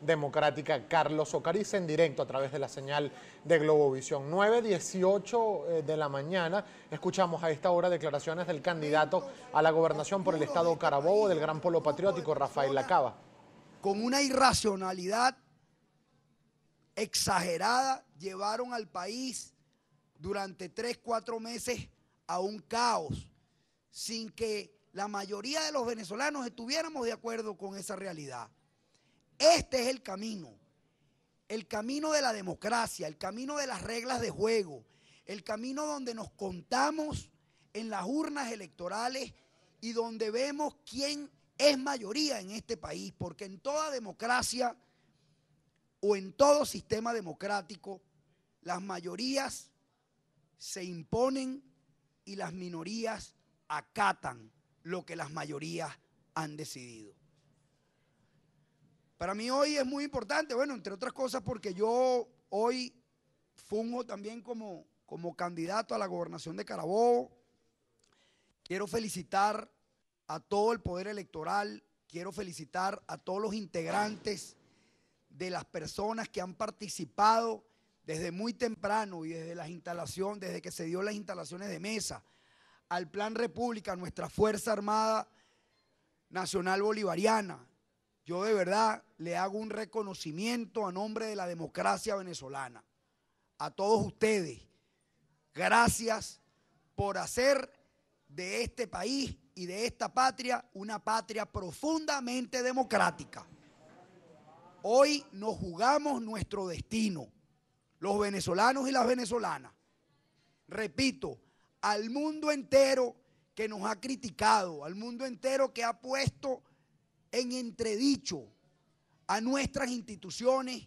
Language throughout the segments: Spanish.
Democrática Carlos Ocariz en directo a través de la señal de Globovisión. 9.18 eh, de la mañana escuchamos a esta hora declaraciones del candidato a la gobernación por el estado Carabobo del Gran Polo Patriótico, Rafael Lacaba. Con una irracionalidad exagerada llevaron al país durante tres, cuatro meses a un caos sin que la mayoría de los venezolanos estuviéramos de acuerdo con esa realidad. Este es el camino. El camino de la democracia, el camino de las reglas de juego, el camino donde nos contamos en las urnas electorales y donde vemos quién es mayoría en este país, porque en toda democracia o en todo sistema democrático, las mayorías se imponen y las minorías acatan lo que las mayorías han decidido. Para mí hoy es muy importante, bueno, entre otras cosas porque yo hoy fungo también como, como candidato a la gobernación de Carabobo. Quiero felicitar a todo el poder electoral, quiero felicitar a todos los integrantes de las personas que han participado desde muy temprano y desde las instalaciones, desde que se dio las instalaciones de mesa, al Plan República, nuestra Fuerza Armada Nacional Bolivariana, yo de verdad le hago un reconocimiento a nombre de la democracia venezolana. A todos ustedes, gracias por hacer de este país y de esta patria una patria profundamente democrática. Hoy nos jugamos nuestro destino, los venezolanos y las venezolanas. Repito, al mundo entero que nos ha criticado, al mundo entero que ha puesto en entredicho a nuestras instituciones,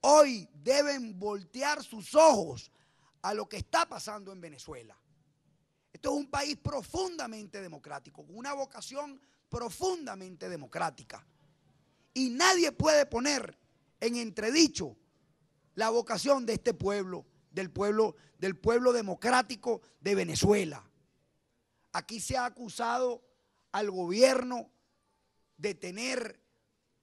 hoy deben voltear sus ojos a lo que está pasando en Venezuela. Esto es un país profundamente democrático, con una vocación profundamente democrática. Y nadie puede poner en entredicho la vocación de este pueblo, del pueblo, del pueblo democrático de Venezuela. Aquí se ha acusado al gobierno de tener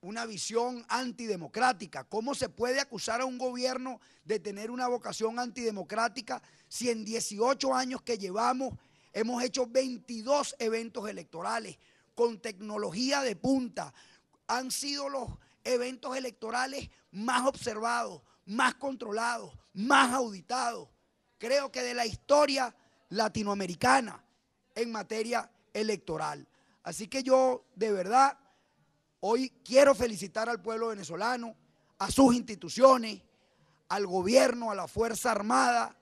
una visión antidemocrática. ¿Cómo se puede acusar a un gobierno de tener una vocación antidemocrática si en 18 años que llevamos hemos hecho 22 eventos electorales con tecnología de punta? Han sido los eventos electorales más observados, más controlados, más auditados, creo que de la historia latinoamericana en materia electoral. Así que yo de verdad Hoy quiero felicitar al pueblo venezolano, a sus instituciones, al gobierno, a la Fuerza Armada,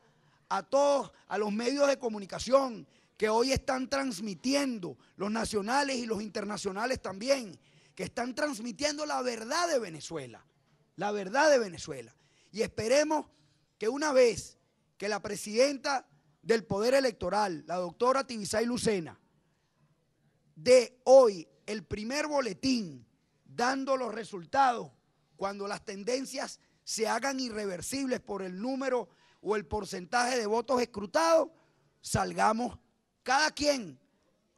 a todos, a los medios de comunicación que hoy están transmitiendo, los nacionales y los internacionales también, que están transmitiendo la verdad de Venezuela, la verdad de Venezuela. Y esperemos que una vez que la presidenta del Poder Electoral, la doctora Tibisay Lucena, de hoy el primer boletín dando los resultados cuando las tendencias se hagan irreversibles por el número o el porcentaje de votos escrutados, salgamos cada quien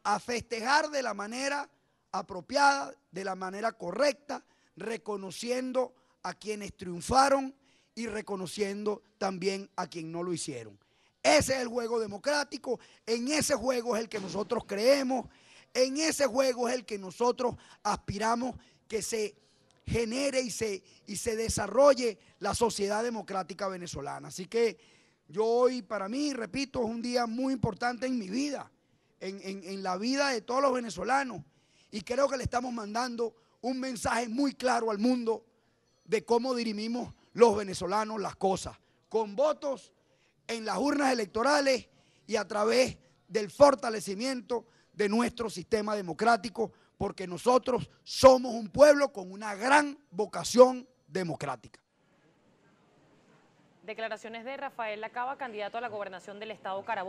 a festejar de la manera apropiada, de la manera correcta, reconociendo a quienes triunfaron y reconociendo también a quien no lo hicieron. Ese es el juego democrático, en ese juego es el que nosotros creemos, en ese juego es el que nosotros aspiramos que se genere y se, y se desarrolle la sociedad democrática venezolana. Así que yo hoy, para mí, repito, es un día muy importante en mi vida, en, en la vida de todos los venezolanos. Y creo que le estamos mandando un mensaje muy claro al mundo de cómo dirimimos los venezolanos las cosas, con votos en las urnas electorales y a través del fortalecimiento de nuestro sistema democrático, porque nosotros somos un pueblo con una gran vocación democrática. Declaraciones de Rafael Lacaba, candidato a la gobernación del estado Carabobo.